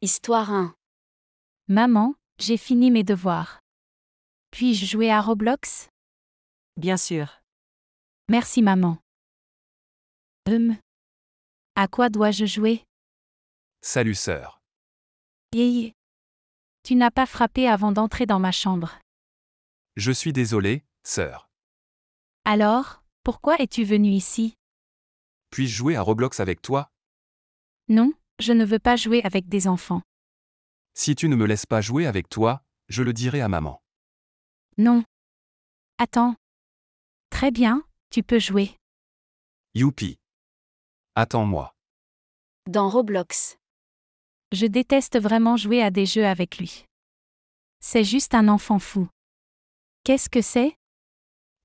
Histoire 1 Maman, j'ai fini mes devoirs. Puis-je jouer à Roblox Bien sûr. Merci maman. Hum. À quoi dois-je jouer Salut sœur. Yay. Tu n'as pas frappé avant d'entrer dans ma chambre. Je suis désolée, sœur. Alors pourquoi es-tu venu ici Puis-je jouer à Roblox avec toi Non, je ne veux pas jouer avec des enfants. Si tu ne me laisses pas jouer avec toi, je le dirai à maman. Non. Attends. Très bien, tu peux jouer. Youpi. Attends-moi. Dans Roblox. Je déteste vraiment jouer à des jeux avec lui. C'est juste un enfant fou. Qu'est-ce que c'est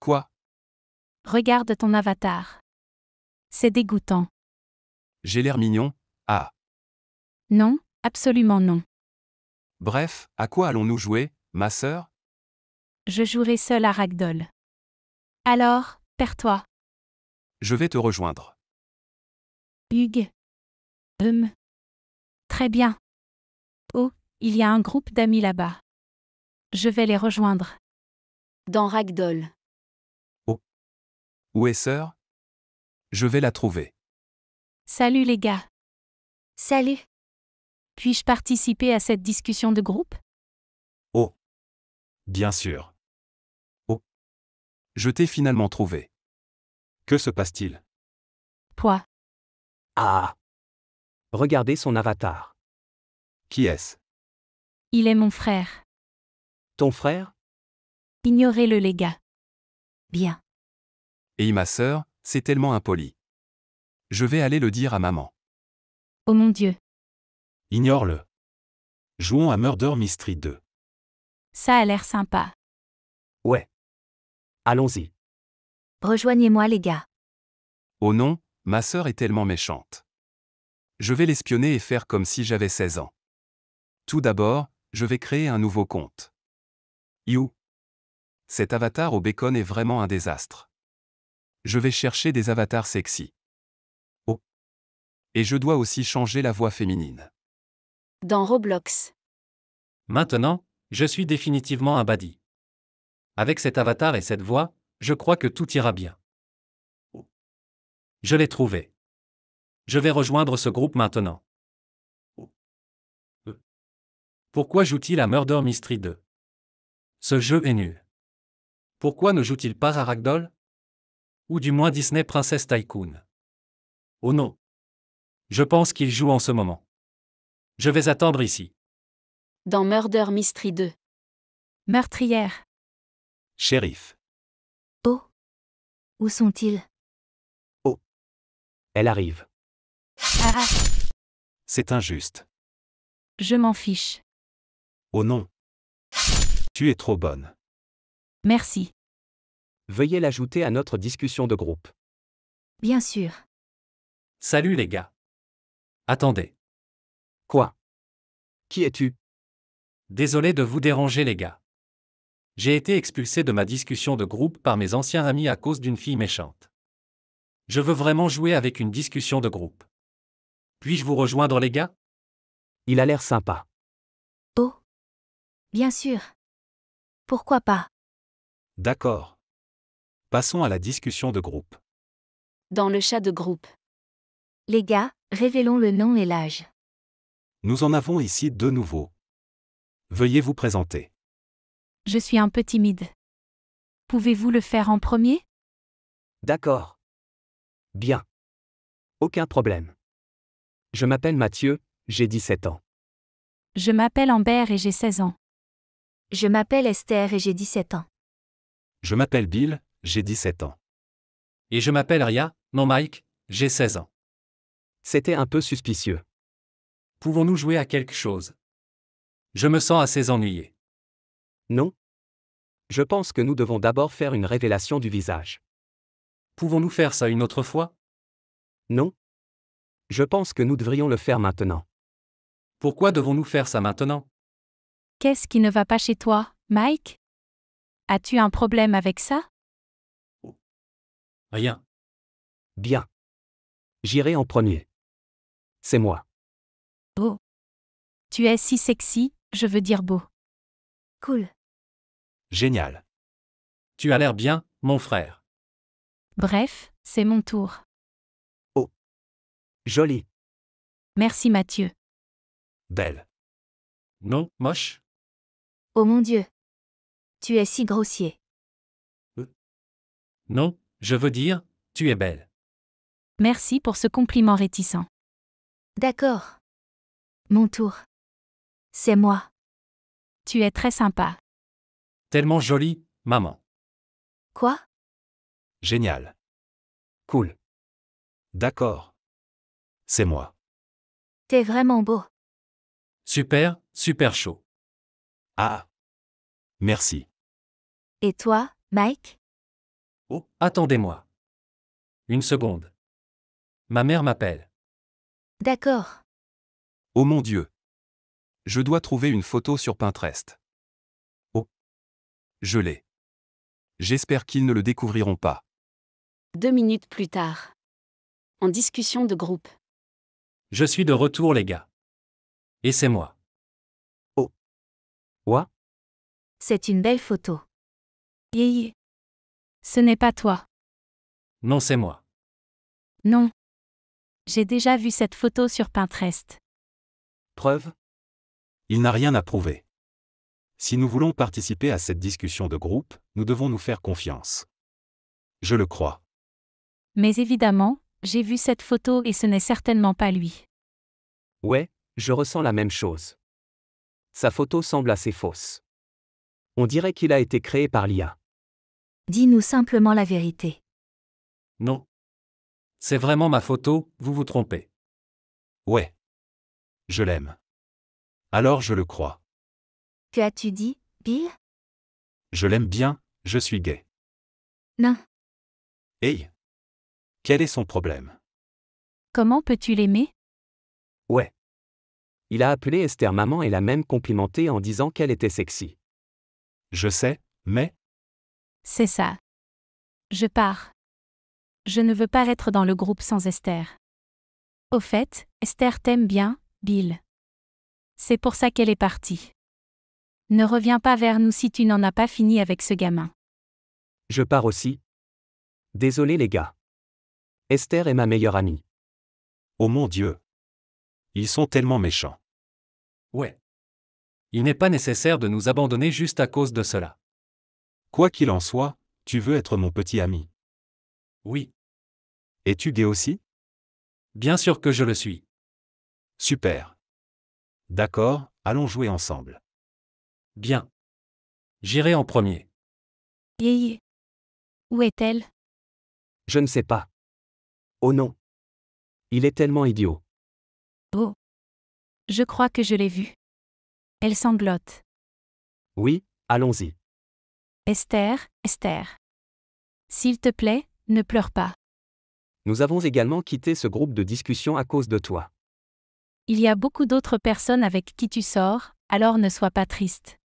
Quoi Regarde ton avatar. C'est dégoûtant. J'ai l'air mignon, ah. Non, absolument non. Bref, à quoi allons-nous jouer, ma sœur Je jouerai seule à Ragdoll. Alors, perds-toi. Je vais te rejoindre. Hugues. Hum. Très bien. Oh, il y a un groupe d'amis là-bas. Je vais les rejoindre. Dans Ragdoll. Où est sœur Je vais la trouver. Salut les gars. Salut. Puis-je participer à cette discussion de groupe Oh. Bien sûr. Oh. Je t'ai finalement trouvé. Que se passe-t-il Toi. Ah. Regardez son avatar. Qui est-ce Il est mon frère. Ton frère Ignorez-le les gars. Bien. Et ma sœur, c'est tellement impoli. Je vais aller le dire à maman. Oh mon Dieu. Ignore-le. Jouons à Murder Mystery 2. Ça a l'air sympa. Ouais. Allons-y. Rejoignez-moi les gars. Oh non, ma sœur est tellement méchante. Je vais l'espionner et faire comme si j'avais 16 ans. Tout d'abord, je vais créer un nouveau compte. You. Cet avatar au bacon est vraiment un désastre. Je vais chercher des avatars sexy. Oh. Et je dois aussi changer la voix féminine. Dans Roblox. Maintenant, je suis définitivement un badie. Avec cet avatar et cette voix, je crois que tout ira bien. Oh. Je l'ai trouvé. Je vais rejoindre ce groupe maintenant. Oh. Euh. Pourquoi joue-t-il à Murder Mystery 2 Ce jeu est nul. Pourquoi ne joue-t-il pas à Ragdoll ou du moins Disney Princess Tycoon. Oh non. Je pense qu'il joue en ce moment. Je vais attendre ici. Dans Murder Mystery 2. Meurtrière. Shérif. Oh. Où sont-ils Oh. Elle arrive. Ah. C'est injuste. Je m'en fiche. Oh non. Tu es trop bonne. Merci veuillez l'ajouter à notre discussion de groupe. Bien sûr. Salut les gars. Attendez. Quoi Qui es-tu Désolé de vous déranger les gars. J'ai été expulsé de ma discussion de groupe par mes anciens amis à cause d'une fille méchante. Je veux vraiment jouer avec une discussion de groupe. Puis-je vous rejoindre les gars Il a l'air sympa. Oh. Bien sûr. Pourquoi pas D'accord. Passons à la discussion de groupe. Dans le chat de groupe. Les gars, révélons le nom et l'âge. Nous en avons ici deux nouveaux. Veuillez vous présenter. Je suis un peu timide. Pouvez-vous le faire en premier D'accord. Bien. Aucun problème. Je m'appelle Mathieu, j'ai 17 ans. Je m'appelle Amber et j'ai 16 ans. Je m'appelle Esther et j'ai 17 ans. Je m'appelle Bill, j'ai 17 ans. Et je m'appelle Ria, non Mike, j'ai 16 ans. C'était un peu suspicieux. Pouvons-nous jouer à quelque chose Je me sens assez ennuyé. Non. Je pense que nous devons d'abord faire une révélation du visage. Pouvons-nous faire ça une autre fois Non. Je pense que nous devrions le faire maintenant. Pourquoi devons-nous faire ça maintenant Qu'est-ce qui ne va pas chez toi, Mike As-tu un problème avec ça Rien. Bien. J'irai en premier. C'est moi. Oh. Tu es si sexy, je veux dire beau. Cool. Génial. Tu as l'air bien, mon frère. Bref, c'est mon tour. Oh. Joli. Merci Mathieu. Belle. Non, moche. Oh mon Dieu. Tu es si grossier. Non, je veux dire, tu es belle. Merci pour ce compliment réticent. D'accord. Mon tour. C'est moi. Tu es très sympa. Tellement jolie, maman. Quoi Génial. Cool. D'accord. C'est moi. T'es vraiment beau. Super, super chaud. Ah. Merci. Et toi, Mike Oh, attendez-moi. Une seconde. Ma mère m'appelle. D'accord. Oh mon Dieu. Je dois trouver une photo sur Pinterest. Oh. Je l'ai. J'espère qu'ils ne le découvriront pas. Deux minutes plus tard. En discussion de groupe. Je suis de retour les gars. Et c'est moi. Oh. Quoi ?»« C'est une belle photo. Ce n'est pas toi. Non, c'est moi. Non. J'ai déjà vu cette photo sur Pinterest. Preuve Il n'a rien à prouver. Si nous voulons participer à cette discussion de groupe, nous devons nous faire confiance. Je le crois. Mais évidemment, j'ai vu cette photo et ce n'est certainement pas lui. Ouais, je ressens la même chose. Sa photo semble assez fausse. On dirait qu'il a été créé par l'IA. Dis-nous simplement la vérité. Non. C'est vraiment ma photo, vous vous trompez. Ouais. Je l'aime. Alors je le crois. Que as-tu dit, Bill Je l'aime bien, je suis gay. Non. Hey Quel est son problème Comment peux-tu l'aimer Ouais. Il a appelé Esther maman et l'a même complimentée en disant qu'elle était sexy. Je sais, mais c'est ça. Je pars. Je ne veux pas être dans le groupe sans Esther. Au fait, Esther t'aime bien, Bill. C'est pour ça qu'elle est partie. Ne reviens pas vers nous si tu n'en as pas fini avec ce gamin. Je pars aussi. Désolé les gars. Esther est ma meilleure amie. Oh mon Dieu. Ils sont tellement méchants. Ouais. Il n'est pas nécessaire de nous abandonner juste à cause de cela. Quoi qu'il en soit, tu veux être mon petit ami. Oui. Es-tu gay aussi Bien sûr que je le suis. Super. D'accord, allons jouer ensemble. Bien. J'irai en premier. Yeye. Où est-elle Je ne sais pas. Oh non. Il est tellement idiot. Oh. Je crois que je l'ai vue. Elle sanglote. Oui, allons-y. Esther, Esther. S'il te plaît, ne pleure pas. Nous avons également quitté ce groupe de discussion à cause de toi. Il y a beaucoup d'autres personnes avec qui tu sors, alors ne sois pas triste.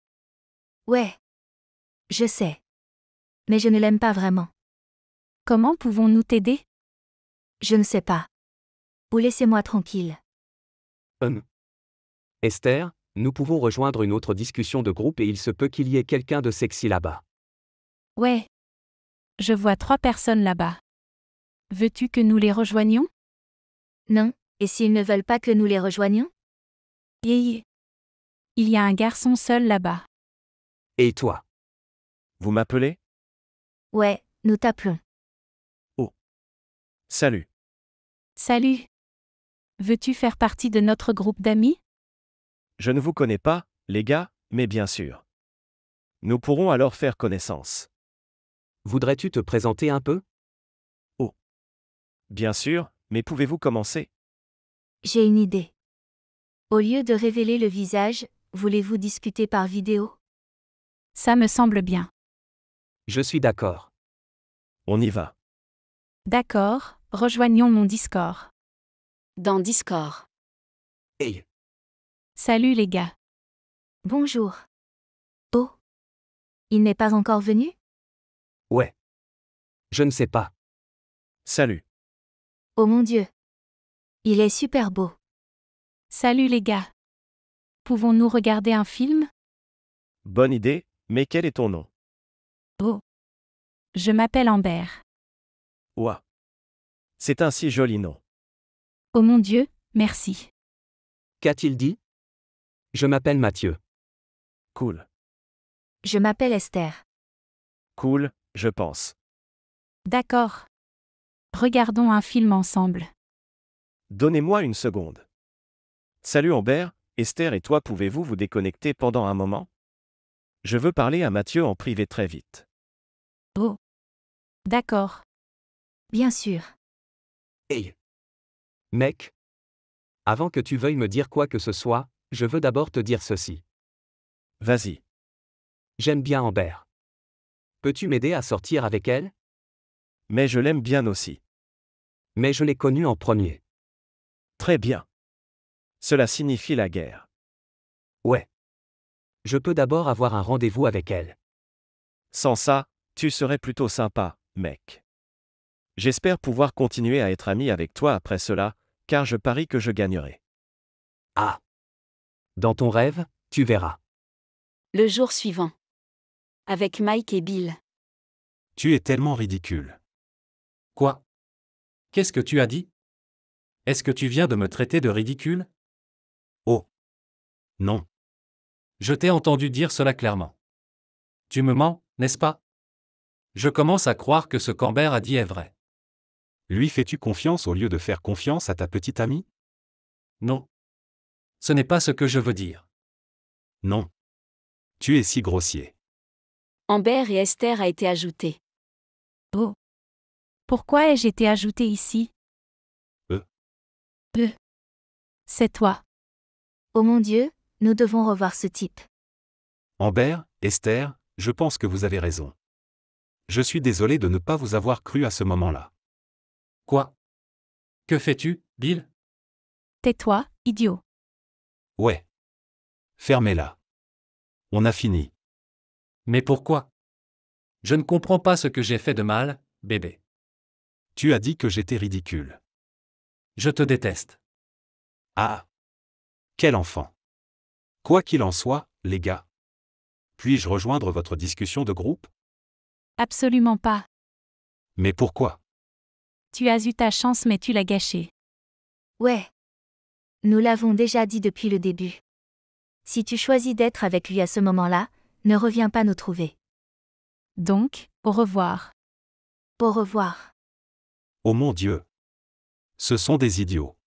Ouais. Je sais. Mais je ne l'aime pas vraiment. Comment pouvons-nous t'aider Je ne sais pas. Ou laissez-moi tranquille. Hum. Esther, nous pouvons rejoindre une autre discussion de groupe et il se peut qu'il y ait quelqu'un de sexy là-bas. Ouais. Je vois trois personnes là-bas. Veux-tu que nous les rejoignions Non, et s'ils ne veulent pas que nous les rejoignions Yéyé. Il y a un garçon seul là-bas. Et toi Vous m'appelez Ouais, nous t'appelons. Oh. Salut. Salut. Veux-tu faire partie de notre groupe d'amis Je ne vous connais pas, les gars, mais bien sûr. Nous pourrons alors faire connaissance. Voudrais-tu te présenter un peu Oh. Bien sûr, mais pouvez-vous commencer J'ai une idée. Au lieu de révéler le visage, voulez-vous discuter par vidéo Ça me semble bien. Je suis d'accord. On y va. D'accord, rejoignons mon Discord. Dans Discord. Hey. Salut les gars. Bonjour. Oh. Il n'est pas encore venu Ouais. Je ne sais pas. Salut. Oh mon Dieu. Il est super beau. Salut les gars. Pouvons-nous regarder un film Bonne idée, mais quel est ton nom Oh. Je m'appelle Amber. Ouah. C'est un si joli nom. Oh mon Dieu, merci. Qu'a-t-il dit Je m'appelle Mathieu. Cool. Je m'appelle Esther. Cool, je pense. D'accord. Regardons un film ensemble. Donnez-moi une seconde. Salut Amber, Esther et toi pouvez-vous vous déconnecter pendant un moment Je veux parler à Mathieu en privé très vite. Oh. D'accord. Bien sûr. Hey. Mec. Avant que tu veuilles me dire quoi que ce soit, je veux d'abord te dire ceci. Vas-y. J'aime bien Amber. Peux-tu m'aider à sortir avec elle Mais je l'aime bien aussi. Mais je l'ai connue en premier. Très bien. Cela signifie la guerre. Ouais. Je peux d'abord avoir un rendez-vous avec elle. Sans ça, tu serais plutôt sympa, mec. J'espère pouvoir continuer à être ami avec toi après cela, car je parie que je gagnerai. Ah. Dans ton rêve, tu verras. Le jour suivant. Avec Mike et Bill. Tu es tellement ridicule. Quoi Qu'est-ce que tu as dit Est-ce que tu viens de me traiter de ridicule Oh. Non. Je t'ai entendu dire cela clairement. Tu me mens, n'est-ce pas Je commence à croire que ce qu'Ambert a dit est vrai. Lui fais-tu confiance au lieu de faire confiance à ta petite amie Non. Ce n'est pas ce que je veux dire. Non. Tu es si grossier. Amber et Esther a été ajoutée. Oh. Pourquoi ai-je été ajouté ici Euh. Euh. C'est toi. Oh mon Dieu, nous devons revoir ce type. Amber, Esther, je pense que vous avez raison. Je suis désolé de ne pas vous avoir cru à ce moment-là. Quoi Que fais-tu, Bill Tais-toi, idiot. Ouais. Fermez-la. On a fini. Mais pourquoi Je ne comprends pas ce que j'ai fait de mal, bébé. Tu as dit que j'étais ridicule. Je te déteste. Ah Quel enfant Quoi qu'il en soit, les gars. Puis-je rejoindre votre discussion de groupe Absolument pas. Mais pourquoi Tu as eu ta chance mais tu l'as gâchée. Ouais. Nous l'avons déjà dit depuis le début. Si tu choisis d'être avec lui à ce moment-là, ne reviens pas nous trouver. Donc, au revoir. Au revoir. Oh mon Dieu. Ce sont des idiots.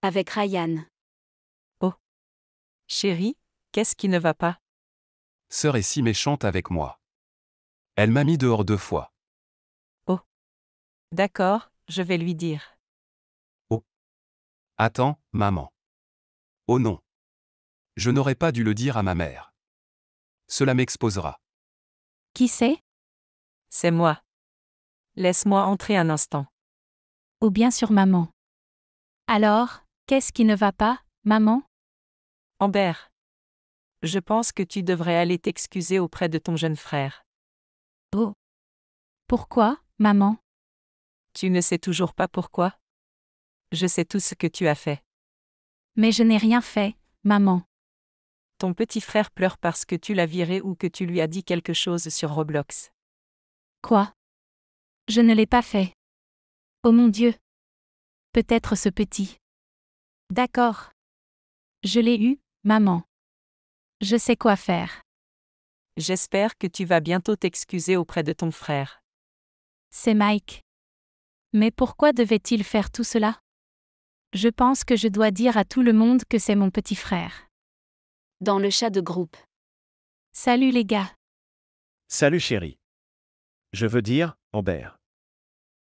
Avec Ryan. Oh. Chérie, qu'est-ce qui ne va pas Sœur est si méchante avec moi. Elle m'a mis dehors deux fois. Oh. D'accord, je vais lui dire. Oh. Attends, maman. Oh non. Je n'aurais pas dû le dire à ma mère. Cela m'exposera. Qui c'est C'est moi. Laisse-moi entrer un instant. Ou bien sur maman. Alors, qu'est-ce qui ne va pas, maman Amber, Je pense que tu devrais aller t'excuser auprès de ton jeune frère. Oh. Pourquoi, maman Tu ne sais toujours pas pourquoi Je sais tout ce que tu as fait. Mais je n'ai rien fait, maman. Ton petit frère pleure parce que tu l'as viré ou que tu lui as dit quelque chose sur Roblox. Quoi Je ne l'ai pas fait. Oh mon Dieu. Peut-être ce petit. D'accord. Je l'ai eu, maman. Je sais quoi faire. J'espère que tu vas bientôt t'excuser auprès de ton frère. C'est Mike. Mais pourquoi devait-il faire tout cela Je pense que je dois dire à tout le monde que c'est mon petit frère dans le chat de groupe. Salut les gars. Salut chérie. Je veux dire, Amber.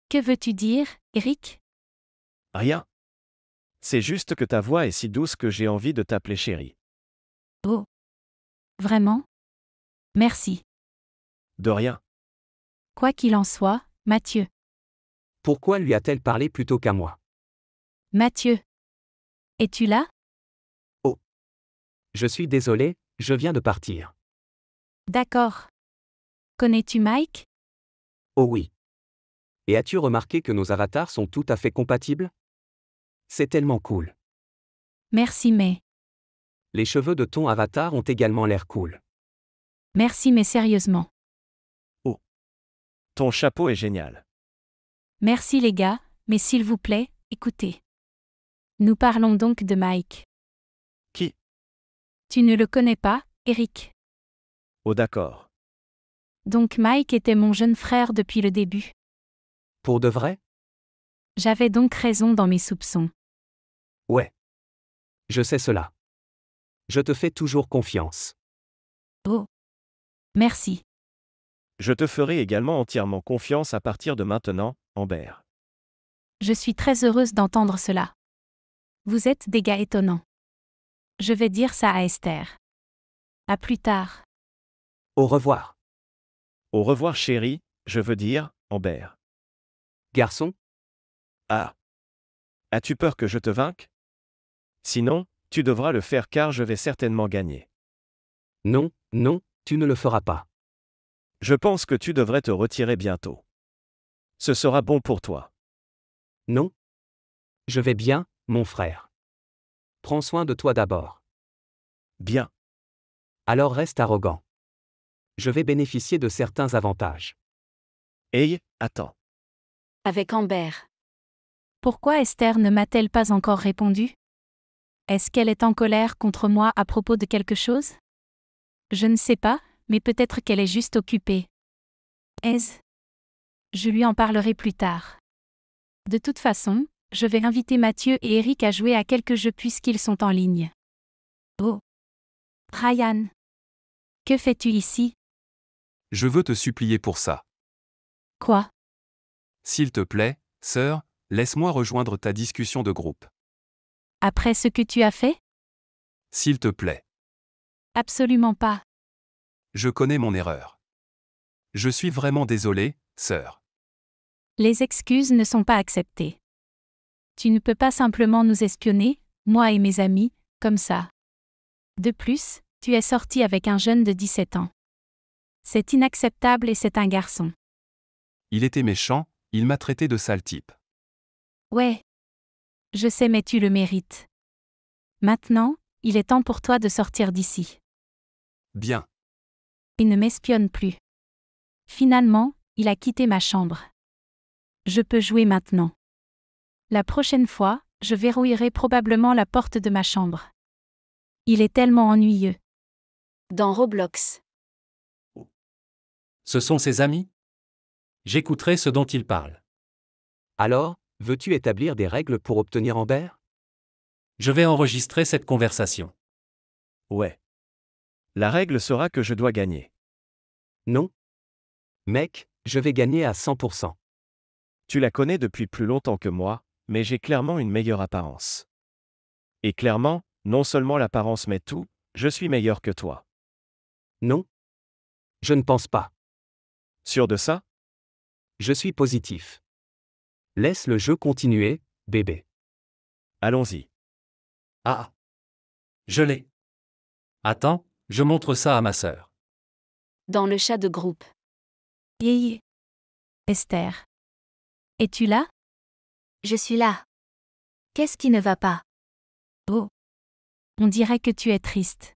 Que veux-tu dire, Eric Rien. C'est juste que ta voix est si douce que j'ai envie de t'appeler chérie. Oh. Vraiment Merci. De rien. Quoi qu'il en soit, Mathieu. Pourquoi lui a-t-elle parlé plutôt qu'à moi Mathieu. Es-tu là je suis désolé, je viens de partir. D'accord. Connais-tu Mike Oh oui. Et as-tu remarqué que nos avatars sont tout à fait compatibles C'est tellement cool. Merci mais. Les cheveux de ton avatar ont également l'air cool. Merci mais sérieusement. Oh. Ton chapeau est génial. Merci les gars, mais s'il vous plaît, écoutez. Nous parlons donc de Mike. Tu ne le connais pas, Eric Oh d'accord. Donc Mike était mon jeune frère depuis le début. Pour de vrai J'avais donc raison dans mes soupçons. Ouais. Je sais cela. Je te fais toujours confiance. Oh. Merci. Je te ferai également entièrement confiance à partir de maintenant, Amber. Je suis très heureuse d'entendre cela. Vous êtes des gars étonnants. Je vais dire ça à Esther. À plus tard. Au revoir. Au revoir chérie, je veux dire, Amber. Garçon Ah. As-tu peur que je te vainque Sinon, tu devras le faire car je vais certainement gagner. Non, non, tu ne le feras pas. Je pense que tu devrais te retirer bientôt. Ce sera bon pour toi. Non. Je vais bien, mon frère. Prends soin de toi d'abord. Bien. Alors reste arrogant. Je vais bénéficier de certains avantages. Hey, attends. Avec Amber. Pourquoi Esther ne m'a-t-elle pas encore répondu Est-ce qu'elle est en colère contre moi à propos de quelque chose Je ne sais pas, mais peut-être qu'elle est juste occupée. Est-ce ?»« Je lui en parlerai plus tard. De toute façon, je vais inviter Mathieu et Eric à jouer à quelques jeux puisqu'ils sont en ligne. Oh. Ryan. Que fais-tu ici Je veux te supplier pour ça. Quoi S'il te plaît, sœur, laisse-moi rejoindre ta discussion de groupe. Après ce que tu as fait S'il te plaît. Absolument pas. Je connais mon erreur. Je suis vraiment désolé, sœur. Les excuses ne sont pas acceptées. Tu ne peux pas simplement nous espionner, moi et mes amis, comme ça. De plus, tu es sorti avec un jeune de 17 ans. C'est inacceptable et c'est un garçon. Il était méchant, il m'a traité de sale type. Ouais. Je sais mais tu le mérites. Maintenant, il est temps pour toi de sortir d'ici. Bien. Il ne m'espionne plus. Finalement, il a quitté ma chambre. Je peux jouer maintenant. La prochaine fois, je verrouillerai probablement la porte de ma chambre. Il est tellement ennuyeux. Dans Roblox. Ce sont ses amis J'écouterai ce dont il parlent. Alors, veux-tu établir des règles pour obtenir Amber Je vais enregistrer cette conversation. Ouais. La règle sera que je dois gagner. Non. Mec, je vais gagner à 100%. Tu la connais depuis plus longtemps que moi, mais j'ai clairement une meilleure apparence. Et clairement, non seulement l'apparence mais tout, je suis meilleur que toi. Non. Je ne pense pas. Sûr de ça Je suis positif. Laisse le jeu continuer, bébé. Allons-y. Ah. Je l'ai. Attends, je montre ça à ma sœur. Dans le chat de groupe. Yéyé. Esther. Es-tu là je suis là. Qu'est-ce qui ne va pas Oh. On dirait que tu es triste.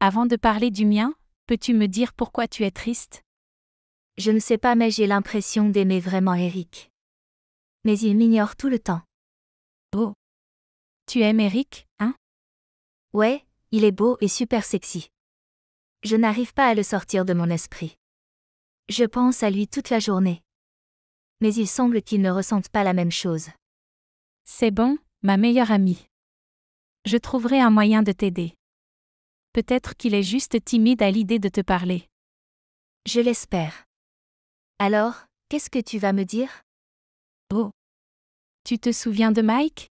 Avant de parler du mien, peux-tu me dire pourquoi tu es triste Je ne sais pas mais j'ai l'impression d'aimer vraiment Eric. Mais il m'ignore tout le temps. Oh. Tu aimes Eric, hein Ouais, il est beau et super sexy. Je n'arrive pas à le sortir de mon esprit. Je pense à lui toute la journée mais il semble qu'il ne ressente pas la même chose. C'est bon, ma meilleure amie. Je trouverai un moyen de t'aider. Peut-être qu'il est juste timide à l'idée de te parler. Je l'espère. Alors, qu'est-ce que tu vas me dire Oh. Tu te souviens de Mike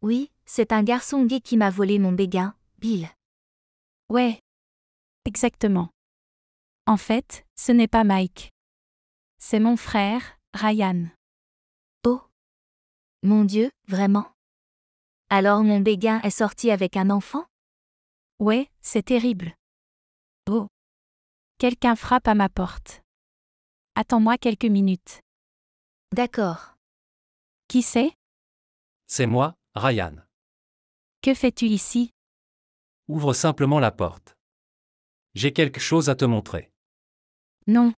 Oui, c'est un garçon gay qui m'a volé mon béguin, Bill. Ouais. Exactement. En fait, ce n'est pas Mike. C'est mon frère, Ryan. Oh Mon Dieu, vraiment Alors mon béguin est sorti avec un enfant Ouais, c'est terrible. Oh Quelqu'un frappe à ma porte. Attends-moi quelques minutes. D'accord. Qui c'est C'est moi, Ryan. Que fais-tu ici Ouvre simplement la porte. J'ai quelque chose à te montrer. Non.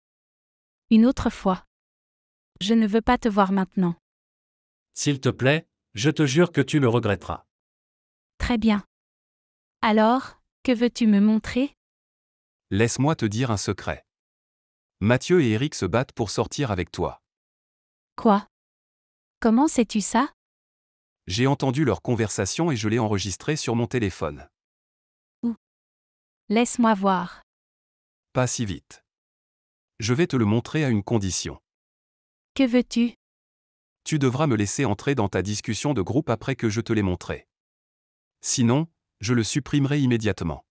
Une autre fois. Je ne veux pas te voir maintenant. S'il te plaît, je te jure que tu le regretteras. Très bien. Alors, que veux-tu me montrer Laisse-moi te dire un secret. Mathieu et Eric se battent pour sortir avec toi. Quoi Comment sais-tu ça J'ai entendu leur conversation et je l'ai enregistrée sur mon téléphone. Où Laisse-moi voir. Pas si vite. Je vais te le montrer à une condition. Que veux-tu Tu devras me laisser entrer dans ta discussion de groupe après que je te l'ai montré. Sinon, je le supprimerai immédiatement.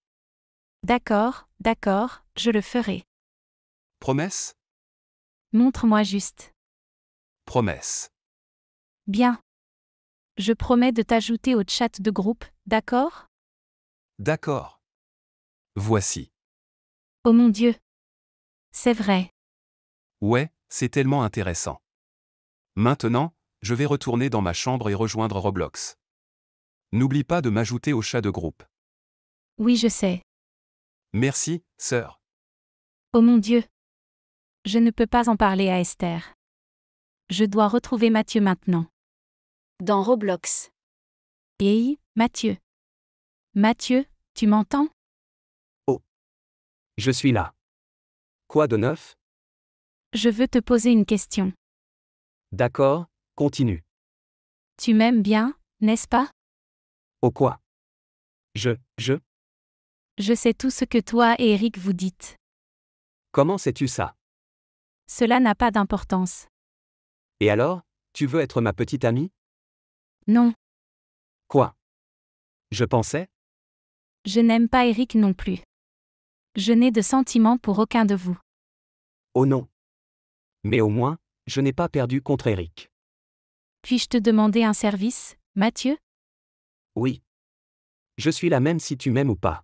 D'accord, d'accord, je le ferai. Promesse Montre-moi juste. Promesse. Bien. Je promets de t'ajouter au chat de groupe, d'accord D'accord. Voici. Oh mon Dieu. C'est vrai. Ouais, c'est tellement intéressant. Maintenant, je vais retourner dans ma chambre et rejoindre Roblox. N'oublie pas de m'ajouter au chat de groupe. Oui, je sais. Merci, sœur. Oh mon Dieu. Je ne peux pas en parler à Esther. Je dois retrouver Mathieu maintenant. Dans Roblox. Hey, Mathieu. Mathieu, tu m'entends Oh. Je suis là. Quoi de neuf je veux te poser une question. D'accord, continue. Tu m'aimes bien, n'est-ce pas Au quoi Je, je Je sais tout ce que toi et Eric vous dites. Comment sais-tu ça Cela n'a pas d'importance. Et alors, tu veux être ma petite amie Non, Quoi Je pensais je n'aime pas Eric non plus. Je n'ai de sentiments pour aucun de vous. Oh non mais au moins, je n'ai pas perdu contre Eric. Puis-je te demander un service, Mathieu Oui. Je suis la même si tu m'aimes ou pas.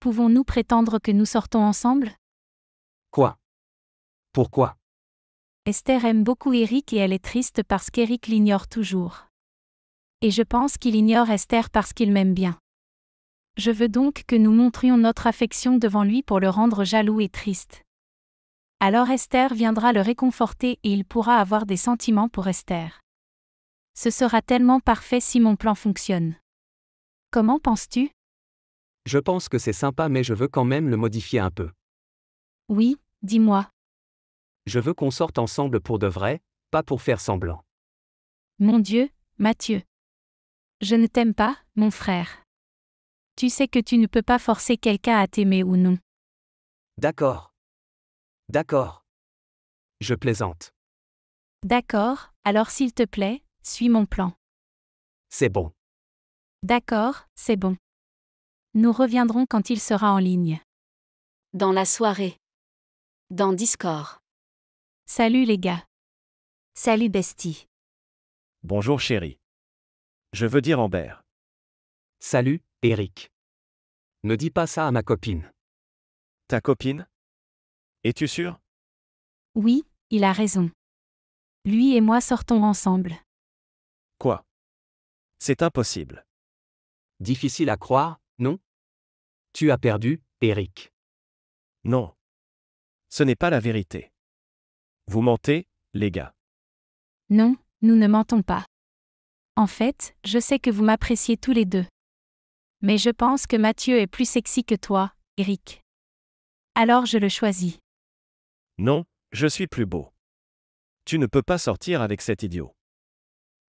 Pouvons-nous prétendre que nous sortons ensemble Quoi Pourquoi Esther aime beaucoup Eric et elle est triste parce qu'Eric l'ignore toujours. Et je pense qu'il ignore Esther parce qu'il m'aime bien. Je veux donc que nous montrions notre affection devant lui pour le rendre jaloux et triste alors Esther viendra le réconforter et il pourra avoir des sentiments pour Esther. Ce sera tellement parfait si mon plan fonctionne. Comment penses-tu Je pense que c'est sympa mais je veux quand même le modifier un peu. Oui, dis-moi. Je veux qu'on sorte ensemble pour de vrai, pas pour faire semblant. Mon Dieu, Mathieu. Je ne t'aime pas, mon frère. Tu sais que tu ne peux pas forcer quelqu'un à t'aimer ou non. D'accord. D'accord. Je plaisante. D'accord, alors s'il te plaît, suis mon plan. C'est bon. D'accord, c'est bon. Nous reviendrons quand il sera en ligne. Dans la soirée. Dans Discord. Salut les gars. Salut Bestie. Bonjour chérie. Je veux dire Amber. Salut, Eric. Ne dis pas ça à ma copine. Ta copine es-tu sûr Oui, il a raison. Lui et moi sortons ensemble. Quoi C'est impossible. Difficile à croire, non Tu as perdu, Eric. Non. Ce n'est pas la vérité. Vous mentez, les gars. Non, nous ne mentons pas. En fait, je sais que vous m'appréciez tous les deux. Mais je pense que Mathieu est plus sexy que toi, Eric. Alors je le choisis. Non, je suis plus beau. Tu ne peux pas sortir avec cet idiot.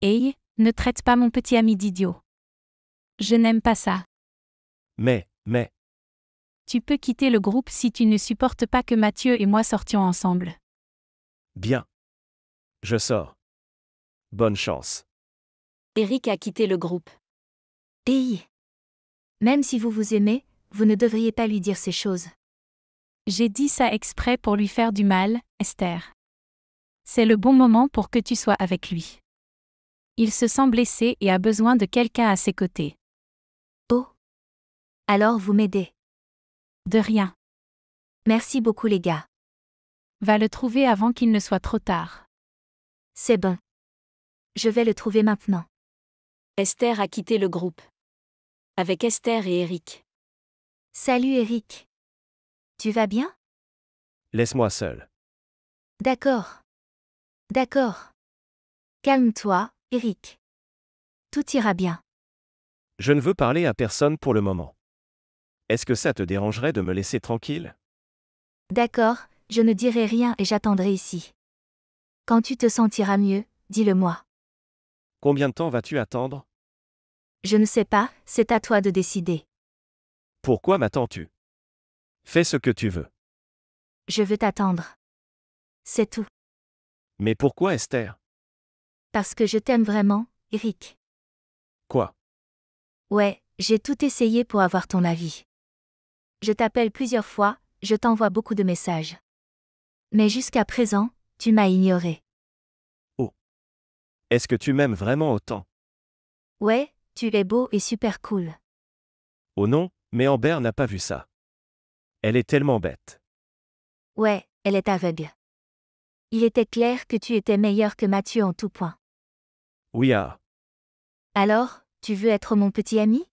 Hey, ne traite pas mon petit ami d'idiot. Je n'aime pas ça. Mais, mais. Tu peux quitter le groupe si tu ne supportes pas que Mathieu et moi sortions ensemble. Bien. Je sors. Bonne chance. Eric a quitté le groupe. Hey. Même si vous vous aimez, vous ne devriez pas lui dire ces choses. J'ai dit ça exprès pour lui faire du mal, Esther. C'est le bon moment pour que tu sois avec lui. Il se sent blessé et a besoin de quelqu'un à ses côtés. Oh. Alors vous m'aidez. De rien. Merci beaucoup les gars. Va le trouver avant qu'il ne soit trop tard. C'est bon. Je vais le trouver maintenant. Esther a quitté le groupe. Avec Esther et Eric. Salut Eric. Tu vas bien Laisse-moi seul. D'accord. D'accord. Calme-toi, Eric. Tout ira bien. Je ne veux parler à personne pour le moment. Est-ce que ça te dérangerait de me laisser tranquille D'accord, je ne dirai rien et j'attendrai ici. Quand tu te sentiras mieux, dis-le-moi. Combien de temps vas-tu attendre Je ne sais pas, c'est à toi de décider. Pourquoi m'attends-tu Fais ce que tu veux. Je veux t'attendre. C'est tout. Mais pourquoi Esther Parce que je t'aime vraiment, Eric. Quoi Ouais, j'ai tout essayé pour avoir ton avis. Je t'appelle plusieurs fois, je t'envoie beaucoup de messages. Mais jusqu'à présent, tu m'as ignoré. Oh. Est-ce que tu m'aimes vraiment autant Ouais, tu es beau et super cool. Oh non, mais Amber n'a pas vu ça. Elle est tellement bête. Ouais, elle est aveugle. Il était clair que tu étais meilleur que Mathieu en tout point. Oui ah. Alors, tu veux être mon petit ami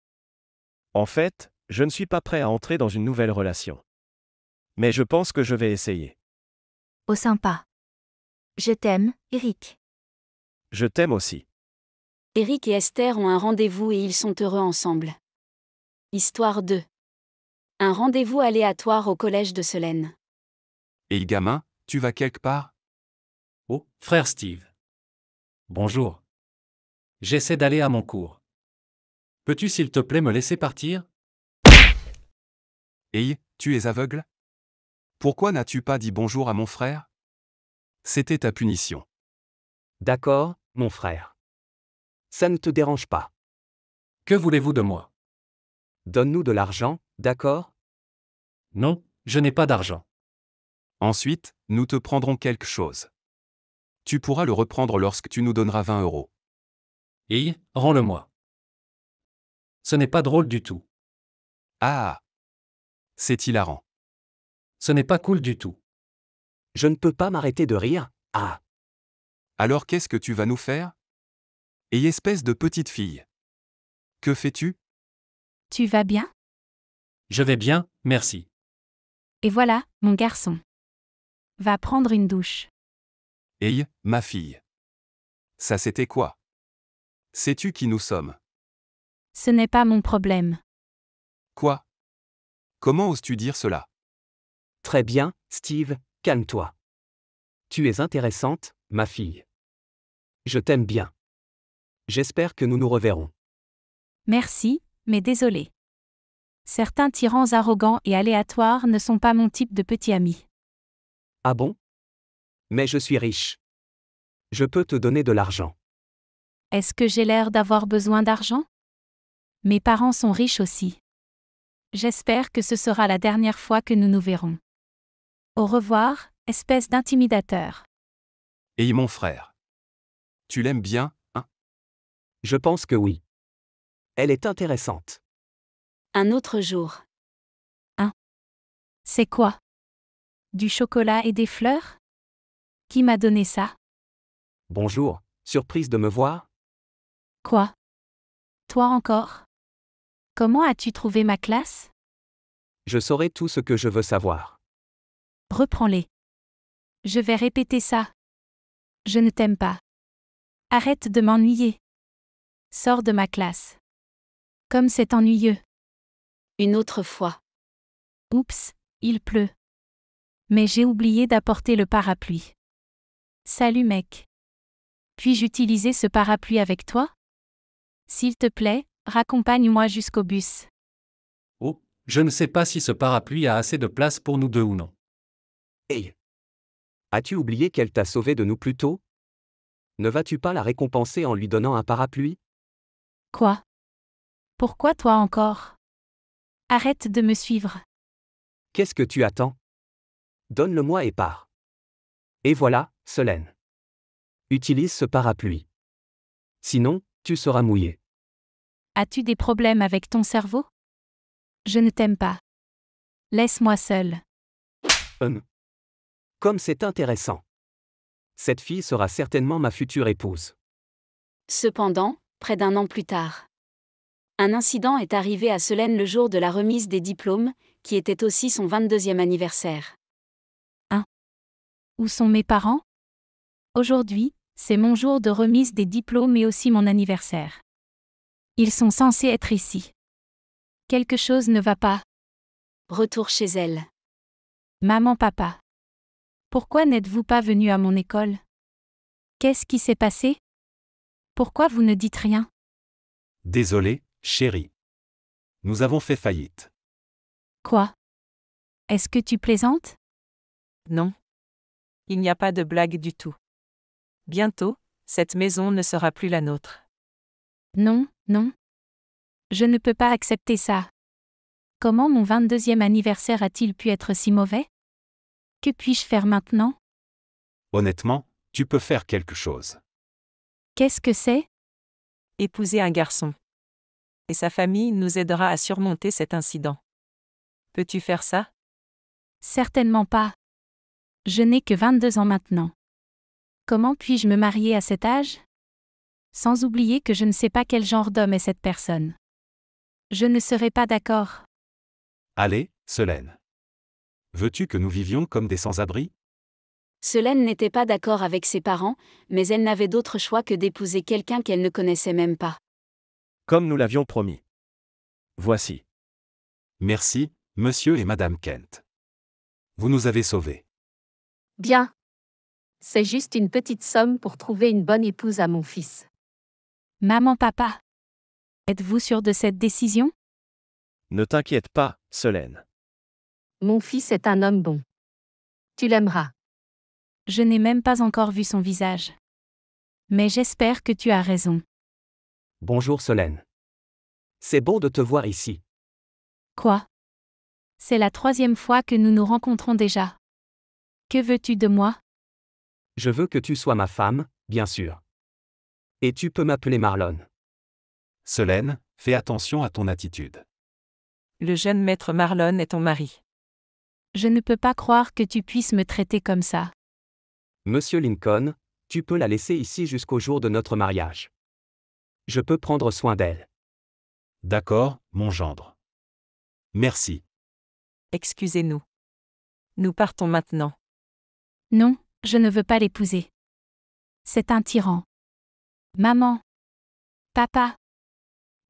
En fait, je ne suis pas prêt à entrer dans une nouvelle relation. Mais je pense que je vais essayer. Au oh, sympa. Je t'aime, Eric. Je t'aime aussi. Eric et Esther ont un rendez-vous et ils sont heureux ensemble. Histoire 2 un rendez-vous aléatoire au collège de Selaine. Et hey, gamin, tu vas quelque part Oh, frère Steve. Bonjour. J'essaie d'aller à mon cours. Peux-tu s'il te plaît me laisser partir Hey, tu es aveugle Pourquoi n'as-tu pas dit bonjour à mon frère C'était ta punition. D'accord, mon frère. Ça ne te dérange pas. Que voulez-vous de moi Donne-nous de l'argent, d'accord non, je n'ai pas d'argent. Ensuite, nous te prendrons quelque chose. Tu pourras le reprendre lorsque tu nous donneras 20 euros. Et, rends-le-moi. Ce n'est pas drôle du tout. Ah C'est hilarant. Ce n'est pas cool du tout. Je ne peux pas m'arrêter de rire. Ah Alors qu'est-ce que tu vas nous faire Et espèce de petite fille. Que fais-tu Tu vas bien Je vais bien, merci. Et voilà, mon garçon. Va prendre une douche. Hey, ma fille. Ça c'était quoi Sais-tu qui nous sommes Ce n'est pas mon problème. Quoi Comment oses-tu dire cela Très bien, Steve, calme-toi. Tu es intéressante, ma fille. Je t'aime bien. J'espère que nous nous reverrons. Merci, mais désolé. Certains tyrans arrogants et aléatoires ne sont pas mon type de petit ami. Ah bon Mais je suis riche. Je peux te donner de l'argent. Est-ce que j'ai l'air d'avoir besoin d'argent Mes parents sont riches aussi. J'espère que ce sera la dernière fois que nous nous verrons. Au revoir, espèce d'intimidateur. Et mon frère. Tu l'aimes bien, hein Je pense que oui. Elle est intéressante. Un autre jour. Hein C'est quoi Du chocolat et des fleurs Qui m'a donné ça Bonjour, surprise de me voir. Quoi Toi encore Comment as-tu trouvé ma classe Je saurai tout ce que je veux savoir. Reprends-les. Je vais répéter ça. Je ne t'aime pas. Arrête de m'ennuyer. Sors de ma classe. Comme c'est ennuyeux une autre fois. Oups, il pleut. Mais j'ai oublié d'apporter le parapluie. Salut mec. Puis-je utiliser ce parapluie avec toi S'il te plaît, raccompagne-moi jusqu'au bus. Oh, je ne sais pas si ce parapluie a assez de place pour nous deux ou non. Hey As-tu oublié qu'elle t'a sauvé de nous plus tôt Ne vas-tu pas la récompenser en lui donnant un parapluie Quoi Pourquoi toi encore Arrête de me suivre. Qu'est-ce que tu attends Donne-le-moi et pars. Et voilà, Solène. Utilise ce parapluie. Sinon, tu seras mouillé. As-tu des problèmes avec ton cerveau Je ne t'aime pas. Laisse-moi seule. Hum. Comme c'est intéressant. Cette fille sera certainement ma future épouse. Cependant, près d'un an plus tard, un incident est arrivé à Solène le jour de la remise des diplômes, qui était aussi son 22e anniversaire. 1. Ah. Hein Où sont mes parents Aujourd'hui, c'est mon jour de remise des diplômes et aussi mon anniversaire. Ils sont censés être ici. Quelque chose ne va pas. Retour chez elle. Maman, papa. Pourquoi n'êtes-vous pas venu à mon école Qu'est-ce qui s'est passé Pourquoi vous ne dites rien Désolé, Chérie. Nous avons fait faillite. Quoi Est-ce que tu plaisantes Non. Il n'y a pas de blague du tout. Bientôt, cette maison ne sera plus la nôtre. Non, non. Je ne peux pas accepter ça. Comment mon 22e anniversaire a-t-il pu être si mauvais Que puis-je faire maintenant Honnêtement, tu peux faire quelque chose. Qu'est-ce que c'est Épouser un garçon sa famille nous aidera à surmonter cet incident. Peux-tu faire ça Certainement pas. Je n'ai que 22 ans maintenant. Comment puis-je me marier à cet âge Sans oublier que je ne sais pas quel genre d'homme est cette personne. Je ne serai pas d'accord. Allez, Solène. Veux-tu que nous vivions comme des sans-abri Solène n'était pas d'accord avec ses parents, mais elle n'avait d'autre choix que d'épouser quelqu'un qu'elle ne connaissait même pas. Comme nous l'avions promis. Voici. Merci, monsieur et madame Kent. Vous nous avez sauvés. Bien. C'est juste une petite somme pour trouver une bonne épouse à mon fils. Maman, papa. Êtes-vous sûr de cette décision Ne t'inquiète pas, Solène. Mon fils est un homme bon. Tu l'aimeras. Je n'ai même pas encore vu son visage. Mais j'espère que tu as raison. Bonjour Solène. C'est bon de te voir ici. Quoi C'est la troisième fois que nous nous rencontrons déjà. Que veux-tu de moi Je veux que tu sois ma femme, bien sûr. Et tu peux m'appeler Marlon. Solène, fais attention à ton attitude. Le jeune maître Marlon est ton mari. Je ne peux pas croire que tu puisses me traiter comme ça. Monsieur Lincoln, tu peux la laisser ici jusqu'au jour de notre mariage je peux prendre soin d'elle. D'accord, mon gendre. Merci. Excusez-nous. Nous partons maintenant. Non, je ne veux pas l'épouser. C'est un tyran. Maman. Papa.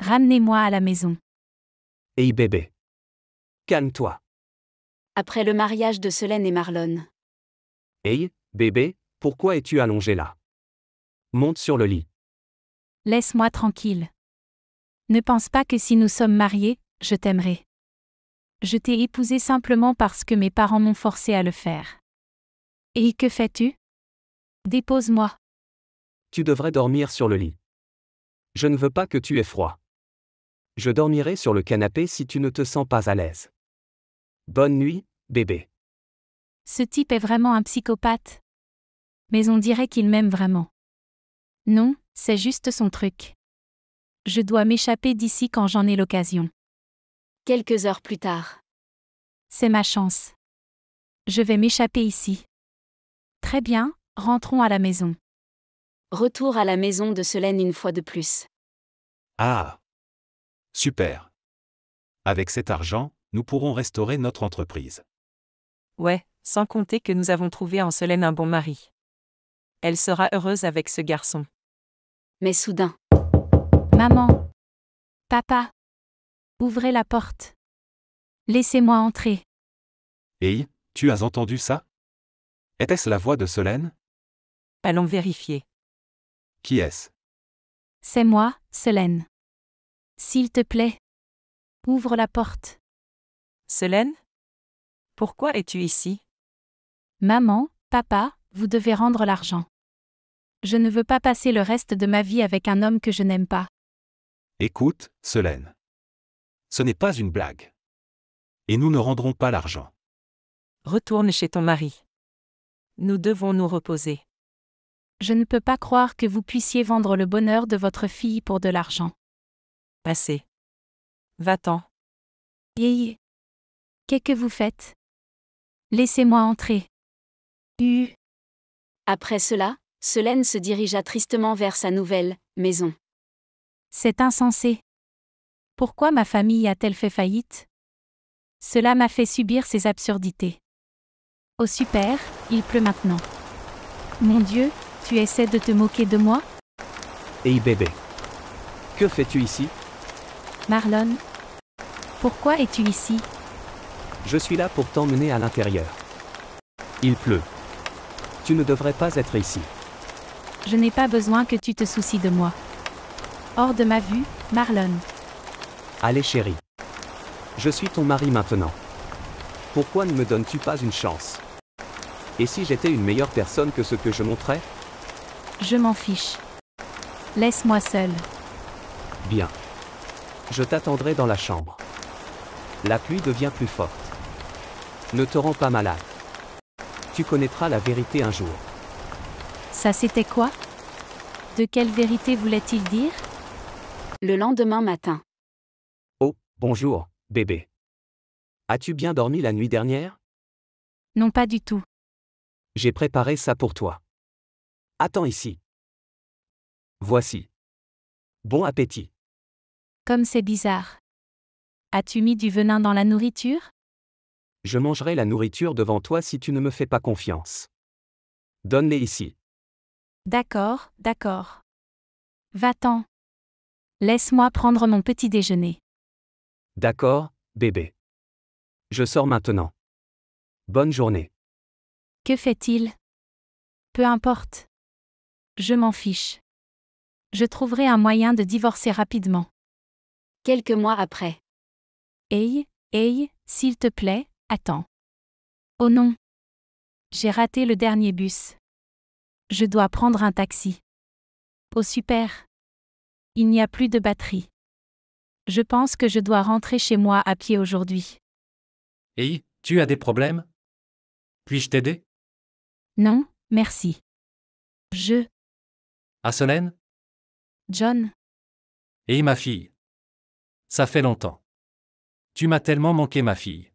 Ramenez-moi à la maison. Hey bébé. Calme-toi. Après le mariage de Solène et Marlon. Hey, bébé, pourquoi es-tu allongé là Monte sur le lit. Laisse-moi tranquille. Ne pense pas que si nous sommes mariés, je t'aimerai. Je t'ai épousé simplement parce que mes parents m'ont forcé à le faire. Et que fais-tu Dépose-moi. Tu devrais dormir sur le lit. Je ne veux pas que tu aies froid. Je dormirai sur le canapé si tu ne te sens pas à l'aise. Bonne nuit, bébé. Ce type est vraiment un psychopathe. Mais on dirait qu'il m'aime vraiment. Non, c'est juste son truc. Je dois m'échapper d'ici quand j'en ai l'occasion. Quelques heures plus tard. C'est ma chance. Je vais m'échapper ici. Très bien, rentrons à la maison. Retour à la maison de Solène une fois de plus. Ah Super Avec cet argent, nous pourrons restaurer notre entreprise. Ouais, sans compter que nous avons trouvé en Solène un bon mari. Elle sera heureuse avec ce garçon mais soudain. Maman. Papa. Ouvrez la porte. Laissez-moi entrer. Hey, tu as entendu ça Était-ce la voix de Solène Allons vérifier. Qui est-ce C'est moi, Solène. S'il te plaît. Ouvre la porte. Solène Pourquoi es-tu ici Maman, papa, vous devez rendre l'argent. Je ne veux pas passer le reste de ma vie avec un homme que je n'aime pas. Écoute, Solène. Ce n'est pas une blague. Et nous ne rendrons pas l'argent. Retourne chez ton mari. Nous devons nous reposer. Je ne peux pas croire que vous puissiez vendre le bonheur de votre fille pour de l'argent. Passez. Va-t'en. Qu'est-ce que vous faites Laissez-moi entrer. U. Après cela, Selene se dirigea tristement vers sa nouvelle maison. C'est insensé. Pourquoi ma famille a-t-elle fait faillite Cela m'a fait subir ces absurdités. Oh super, il pleut maintenant. Mon Dieu, tu essaies de te moquer de moi Hey bébé. Que fais-tu ici Marlon. Pourquoi es-tu ici Je suis là pour t'emmener à l'intérieur. Il pleut. Tu ne devrais pas être ici. Je n'ai pas besoin que tu te soucies de moi. Hors de ma vue, Marlon. Allez chérie. Je suis ton mari maintenant. Pourquoi ne me donnes-tu pas une chance Et si j'étais une meilleure personne que ce que je montrais Je m'en fiche. Laisse-moi seule. Bien. Je t'attendrai dans la chambre. La pluie devient plus forte. Ne te rends pas malade. Tu connaîtras la vérité un jour. Ça c'était quoi De quelle vérité voulait-il dire Le lendemain matin. Oh, bonjour, bébé. As-tu bien dormi la nuit dernière Non, pas du tout. J'ai préparé ça pour toi. Attends ici. Voici. Bon appétit. Comme c'est bizarre. As-tu mis du venin dans la nourriture Je mangerai la nourriture devant toi si tu ne me fais pas confiance. Donne-les ici. D'accord, d'accord. Va-t'en. Laisse-moi prendre mon petit déjeuner. D'accord, bébé. Je sors maintenant. Bonne journée. Que fait-il Peu importe. Je m'en fiche. Je trouverai un moyen de divorcer rapidement. Quelques mois après. Hey, hey, s'il te plaît, attends. Oh non. J'ai raté le dernier bus. Je dois prendre un taxi. Oh super. Il n'y a plus de batterie. Je pense que je dois rentrer chez moi à pied aujourd'hui. Hey, tu as des problèmes Puis-je t'aider Non, merci. Je. À John. Et ma fille Ça fait longtemps. Tu m'as tellement manqué, ma fille.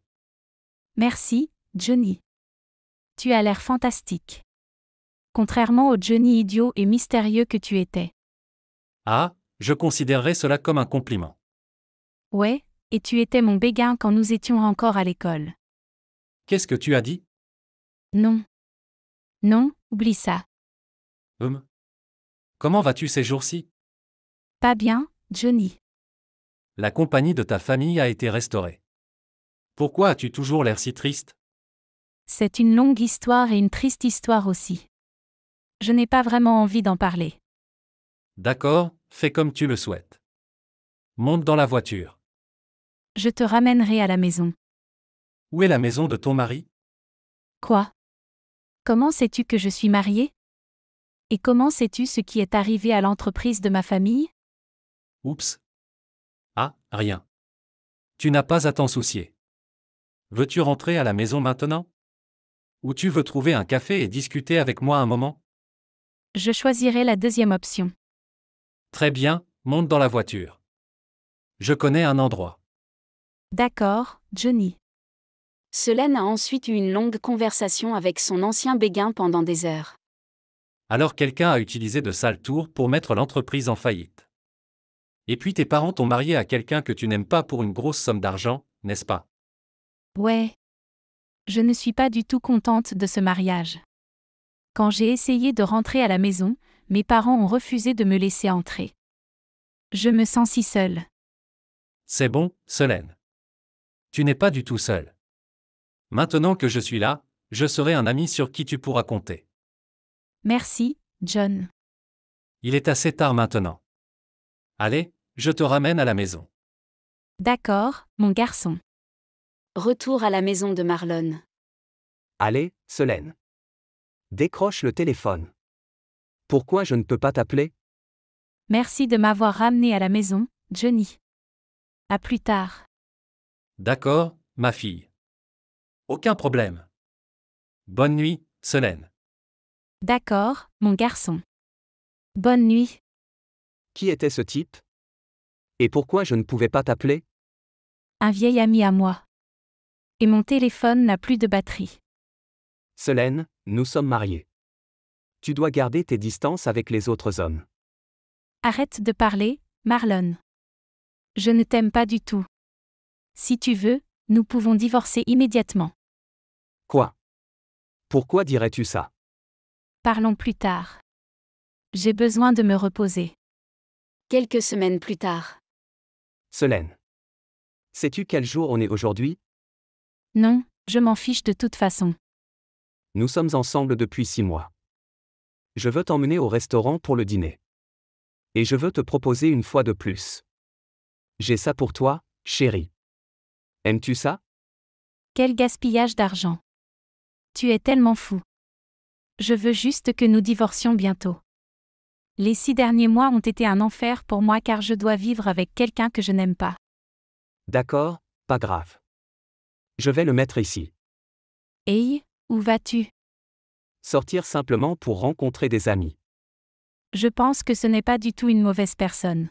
Merci, Johnny. Tu as l'air fantastique contrairement au Johnny idiot et mystérieux que tu étais. Ah, je considérerais cela comme un compliment. Ouais, et tu étais mon béguin quand nous étions encore à l'école. Qu'est-ce que tu as dit Non. Non, oublie ça. Hum. Comment vas-tu ces jours-ci Pas bien, Johnny. La compagnie de ta famille a été restaurée. Pourquoi as-tu toujours l'air si triste C'est une longue histoire et une triste histoire aussi. Je n'ai pas vraiment envie d'en parler. D'accord, fais comme tu le souhaites. Monte dans la voiture. Je te ramènerai à la maison. Où est la maison de ton mari Quoi Comment sais-tu que je suis mariée Et comment sais-tu ce qui est arrivé à l'entreprise de ma famille Oups. Ah, rien. Tu n'as pas à t'en soucier. Veux-tu rentrer à la maison maintenant Ou tu veux trouver un café et discuter avec moi un moment je choisirai la deuxième option. Très bien, monte dans la voiture. Je connais un endroit. D'accord, Johnny. Solène a ensuite eu une longue conversation avec son ancien béguin pendant des heures. Alors quelqu'un a utilisé de sales tours pour mettre l'entreprise en faillite. Et puis tes parents t'ont marié à quelqu'un que tu n'aimes pas pour une grosse somme d'argent, n'est-ce pas Ouais. Je ne suis pas du tout contente de ce mariage. Quand j'ai essayé de rentrer à la maison, mes parents ont refusé de me laisser entrer. Je me sens si seule. C'est bon, Solène. Tu n'es pas du tout seule. Maintenant que je suis là, je serai un ami sur qui tu pourras compter. Merci, John. Il est assez tard maintenant. Allez, je te ramène à la maison. D'accord, mon garçon. Retour à la maison de Marlon. Allez, Solène. Décroche le téléphone. Pourquoi je ne peux pas t'appeler Merci de m'avoir ramené à la maison, Johnny. À plus tard. D'accord, ma fille. Aucun problème. Bonne nuit, Solène. D'accord, mon garçon. Bonne nuit. Qui était ce type Et pourquoi je ne pouvais pas t'appeler Un vieil ami à moi. Et mon téléphone n'a plus de batterie. Solène, nous sommes mariés. Tu dois garder tes distances avec les autres hommes. Arrête de parler, Marlon. Je ne t'aime pas du tout. Si tu veux, nous pouvons divorcer immédiatement. Quoi Pourquoi dirais-tu ça Parlons plus tard. J'ai besoin de me reposer. Quelques semaines plus tard. Solène. Sais-tu quel jour on est aujourd'hui Non, je m'en fiche de toute façon. Nous sommes ensemble depuis six mois. Je veux t'emmener au restaurant pour le dîner. Et je veux te proposer une fois de plus. J'ai ça pour toi, chérie. Aimes-tu ça Quel gaspillage d'argent. Tu es tellement fou. Je veux juste que nous divorcions bientôt. Les six derniers mois ont été un enfer pour moi car je dois vivre avec quelqu'un que je n'aime pas. D'accord, pas grave. Je vais le mettre ici. Hey, où vas-tu Sortir simplement pour rencontrer des amis. Je pense que ce n'est pas du tout une mauvaise personne.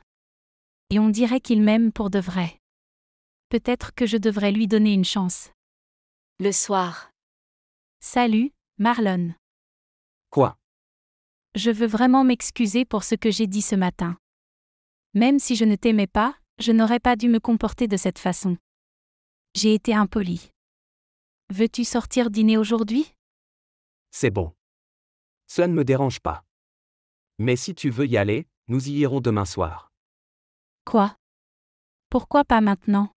Et on dirait qu'il m'aime pour de vrai. Peut-être que je devrais lui donner une chance. Le soir. Salut, Marlon. Quoi Je veux vraiment m'excuser pour ce que j'ai dit ce matin. Même si je ne t'aimais pas, je n'aurais pas dû me comporter de cette façon. J'ai été impoli. Veux-tu sortir dîner aujourd'hui C'est bon. Cela ne me dérange pas. Mais si tu veux y aller, nous y irons demain soir. Quoi Pourquoi pas maintenant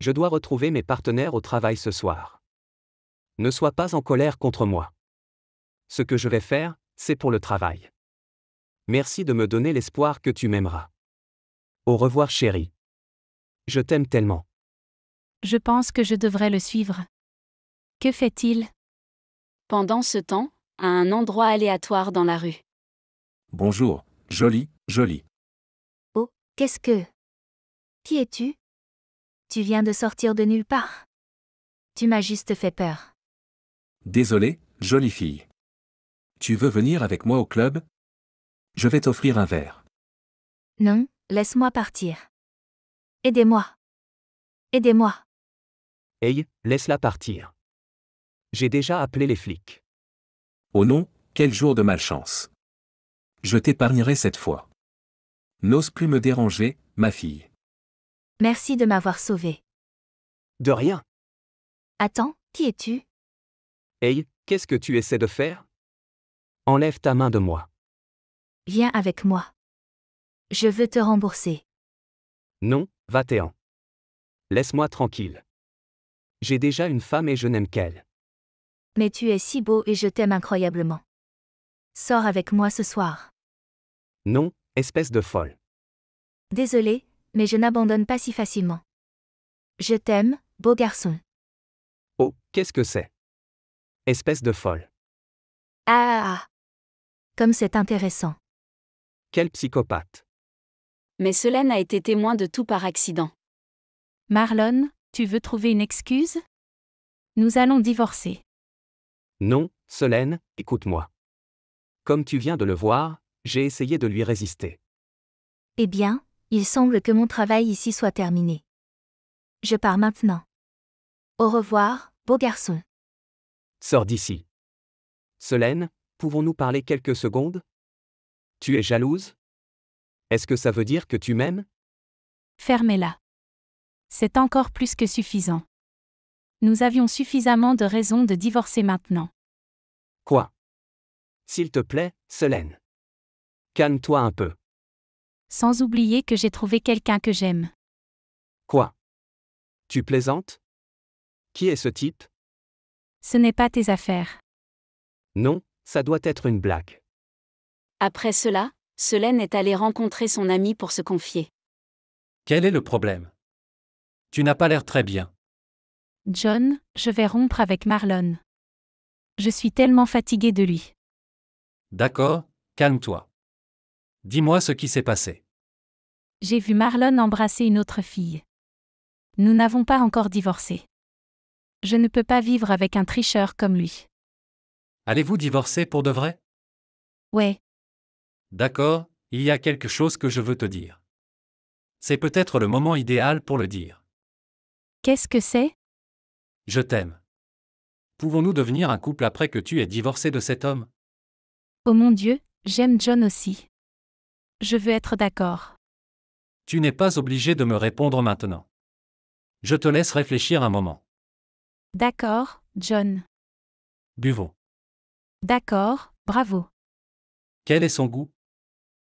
Je dois retrouver mes partenaires au travail ce soir. Ne sois pas en colère contre moi. Ce que je vais faire, c'est pour le travail. Merci de me donner l'espoir que tu m'aimeras. Au revoir chérie. Je t'aime tellement. Je pense que je devrais le suivre. Que fait-il Pendant ce temps, à un endroit aléatoire dans la rue. Bonjour, jolie, jolie. Oh, qu'est-ce que Qui es-tu Tu viens de sortir de nulle part. Tu m'as juste fait peur. Désolé, jolie fille. Tu veux venir avec moi au club Je vais t'offrir un verre. Non, laisse-moi partir. Aidez-moi. Aidez-moi. Hey, laisse-la partir. J'ai déjà appelé les flics. Oh non, quel jour de malchance. Je t'épargnerai cette fois. N'ose plus me déranger, ma fille. Merci de m'avoir sauvée. De rien. Attends, qui es-tu Hey, qu'est-ce que tu essaies de faire Enlève ta main de moi. Viens avec moi. Je veux te rembourser. Non, va-t'en. Laisse-moi tranquille. J'ai déjà une femme et je n'aime qu'elle. Mais tu es si beau et je t'aime incroyablement. Sors avec moi ce soir. Non, espèce de folle. Désolée, mais je n'abandonne pas si facilement. Je t'aime, beau garçon. Oh, qu'est-ce que c'est Espèce de folle. Ah, ah, ah. Comme c'est intéressant. Quel psychopathe. Mais cela n'a été témoin de tout par accident. Marlon, tu veux trouver une excuse Nous allons divorcer. Non, Solène, écoute-moi. Comme tu viens de le voir, j'ai essayé de lui résister. Eh bien, il semble que mon travail ici soit terminé. Je pars maintenant. Au revoir, beau garçon. Sors d'ici. Solène, pouvons-nous parler quelques secondes Tu es jalouse Est-ce que ça veut dire que tu m'aimes Fermez-la. C'est encore plus que suffisant. Nous avions suffisamment de raisons de divorcer maintenant. Quoi S'il te plaît, Solène. Calme-toi un peu. Sans oublier que j'ai trouvé quelqu'un que j'aime. Quoi Tu plaisantes Qui est ce type Ce n'est pas tes affaires. Non, ça doit être une blague. Après cela, Solène est allée rencontrer son ami pour se confier. Quel est le problème Tu n'as pas l'air très bien. John, je vais rompre avec Marlon. Je suis tellement fatigué de lui. D'accord, calme-toi. Dis-moi ce qui s'est passé. J'ai vu Marlon embrasser une autre fille. Nous n'avons pas encore divorcé. Je ne peux pas vivre avec un tricheur comme lui. Allez-vous divorcer pour de vrai Ouais. D'accord, il y a quelque chose que je veux te dire. C'est peut-être le moment idéal pour le dire. Qu'est-ce que c'est je t'aime. Pouvons-nous devenir un couple après que tu aies divorcé de cet homme Oh mon Dieu, j'aime John aussi. Je veux être d'accord. Tu n'es pas obligé de me répondre maintenant. Je te laisse réfléchir un moment. D'accord, John. Buvons. D'accord, bravo. Quel est son goût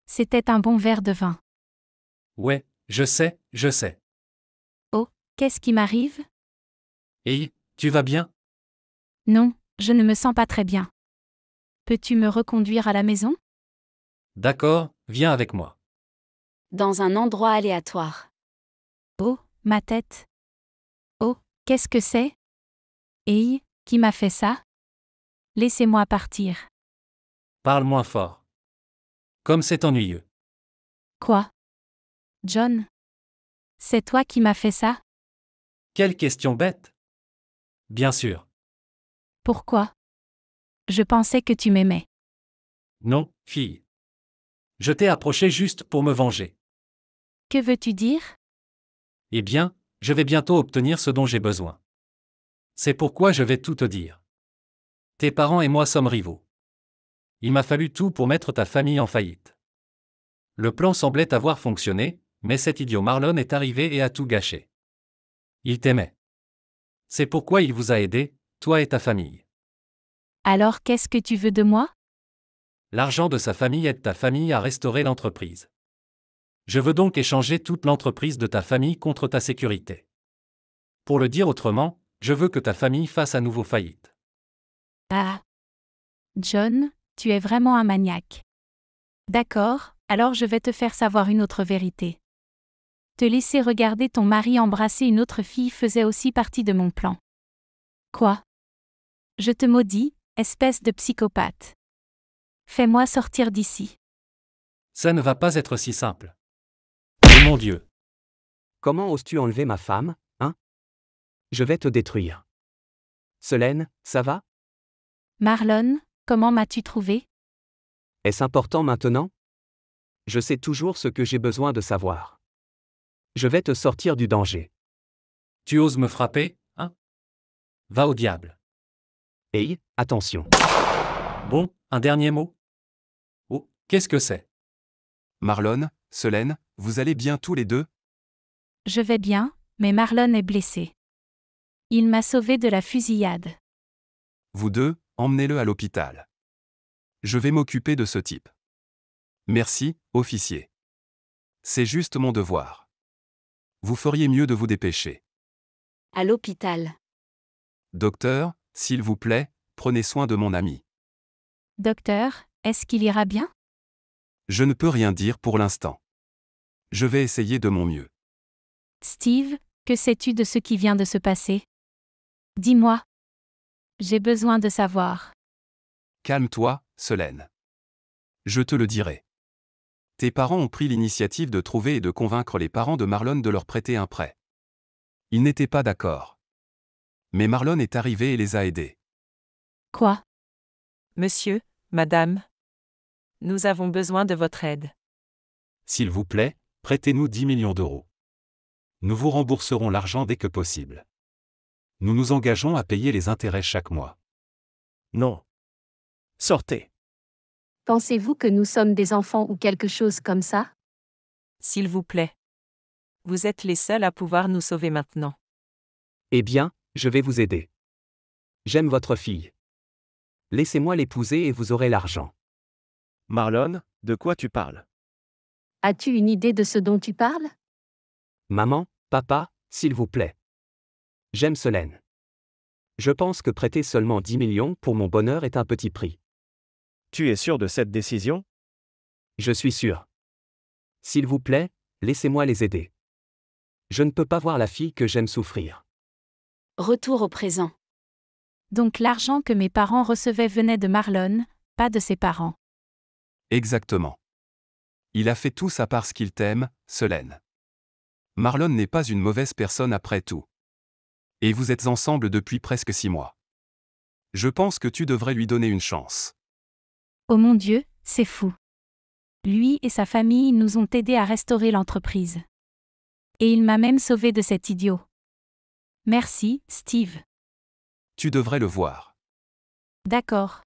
C'était un bon verre de vin. Ouais, je sais, je sais. Oh, qu'est-ce qui m'arrive Hey, tu vas bien Non, je ne me sens pas très bien. Peux-tu me reconduire à la maison D'accord, viens avec moi. Dans un endroit aléatoire. Oh, ma tête. Oh, qu'est-ce que c'est Hey, qui m'a fait ça Laissez-moi partir. Parle moins fort. Comme c'est ennuyeux. Quoi John C'est toi qui m'as fait ça Quelle question bête Bien sûr. Pourquoi Je pensais que tu m'aimais. Non, fille. Je t'ai approché juste pour me venger. Que veux-tu dire Eh bien, je vais bientôt obtenir ce dont j'ai besoin. C'est pourquoi je vais tout te dire. Tes parents et moi sommes rivaux. Il m'a fallu tout pour mettre ta famille en faillite. Le plan semblait avoir fonctionné, mais cet idiot Marlon est arrivé et a tout gâché. Il t'aimait. C'est pourquoi il vous a aidé, toi et ta famille. Alors qu'est-ce que tu veux de moi L'argent de sa famille aide ta famille à restaurer l'entreprise. Je veux donc échanger toute l'entreprise de ta famille contre ta sécurité. Pour le dire autrement, je veux que ta famille fasse à nouveau faillite. Ah. John, tu es vraiment un maniaque. D'accord, alors je vais te faire savoir une autre vérité. Te laisser regarder ton mari embrasser une autre fille faisait aussi partie de mon plan. Quoi Je te maudis, espèce de psychopathe. Fais-moi sortir d'ici. Ça ne va pas être si simple. Oh mon Dieu. Comment oses-tu enlever ma femme, hein Je vais te détruire. Solène, ça va Marlon, comment m'as-tu trouvé Est-ce important maintenant Je sais toujours ce que j'ai besoin de savoir. Je vais te sortir du danger. Tu oses me frapper, hein Va au diable. Hey, attention. Bon, un dernier mot Oh, qu'est-ce que c'est Marlon, Solène, vous allez bien tous les deux Je vais bien, mais Marlon est blessé. Il m'a sauvé de la fusillade. Vous deux, emmenez-le à l'hôpital. Je vais m'occuper de ce type. Merci, officier. C'est juste mon devoir. Vous feriez mieux de vous dépêcher. À l'hôpital. Docteur, s'il vous plaît, prenez soin de mon ami. Docteur, est-ce qu'il ira bien Je ne peux rien dire pour l'instant. Je vais essayer de mon mieux. Steve, que sais-tu de ce qui vient de se passer Dis-moi. J'ai besoin de savoir. Calme-toi, Solène. Je te le dirai. Ses parents ont pris l'initiative de trouver et de convaincre les parents de Marlon de leur prêter un prêt. Ils n'étaient pas d'accord. Mais Marlon est arrivé et les a aidés. Quoi Monsieur, Madame Nous avons besoin de votre aide. S'il vous plaît, prêtez-nous 10 millions d'euros. Nous vous rembourserons l'argent dès que possible. Nous nous engageons à payer les intérêts chaque mois. Non. Sortez. Pensez-vous que nous sommes des enfants ou quelque chose comme ça S'il vous plaît. Vous êtes les seuls à pouvoir nous sauver maintenant. Eh bien, je vais vous aider. J'aime votre fille. Laissez-moi l'épouser et vous aurez l'argent. Marlon, de quoi tu parles As-tu une idée de ce dont tu parles Maman, papa, s'il vous plaît. J'aime Solène. Je pense que prêter seulement 10 millions pour mon bonheur est un petit prix. Tu es sûr de cette décision Je suis sûr. S'il vous plaît, laissez-moi les aider. Je ne peux pas voir la fille que j'aime souffrir. Retour au présent. Donc l'argent que mes parents recevaient venait de Marlon, pas de ses parents. Exactement. Il a fait tout ça parce qu'il t'aime, Solène. Marlon n'est pas une mauvaise personne après tout. Et vous êtes ensemble depuis presque six mois. Je pense que tu devrais lui donner une chance. Oh mon Dieu, c'est fou. Lui et sa famille nous ont aidés à restaurer l'entreprise. Et il m'a même sauvé de cet idiot. Merci, Steve. Tu devrais le voir. D'accord.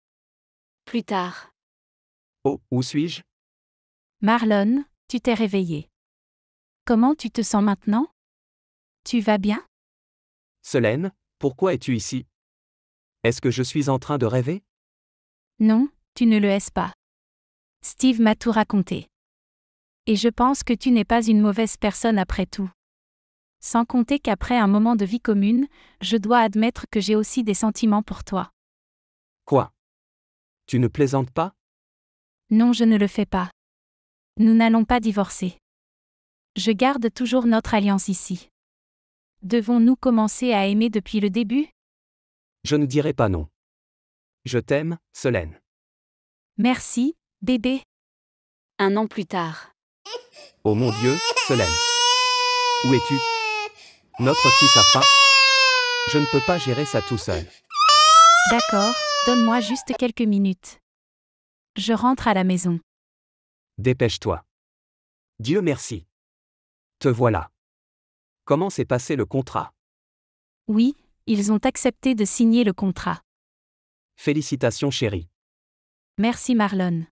Plus tard. Oh, où suis-je Marlon, tu t'es réveillé. Comment tu te sens maintenant Tu vas bien Solène, pourquoi es-tu ici Est-ce que je suis en train de rêver Non, tu ne le es pas. Steve m'a tout raconté. Et je pense que tu n'es pas une mauvaise personne après tout. Sans compter qu'après un moment de vie commune, je dois admettre que j'ai aussi des sentiments pour toi. Quoi Tu ne plaisantes pas Non, je ne le fais pas. Nous n'allons pas divorcer. Je garde toujours notre alliance ici. Devons-nous commencer à aimer depuis le début Je ne dirai pas non. Je t'aime, Solène. Merci, bébé. Un an plus tard. Oh mon Dieu, Solène. Où es-tu Notre fils a faim. Je ne peux pas gérer ça tout seul. D'accord, donne-moi juste quelques minutes. Je rentre à la maison. Dépêche-toi. Dieu merci. Te voilà. Comment s'est passé le contrat Oui, ils ont accepté de signer le contrat. Félicitations chérie. Merci Marlon.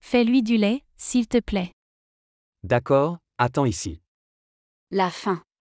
Fais-lui du lait, s'il te plaît. D'accord, attends ici. La fin.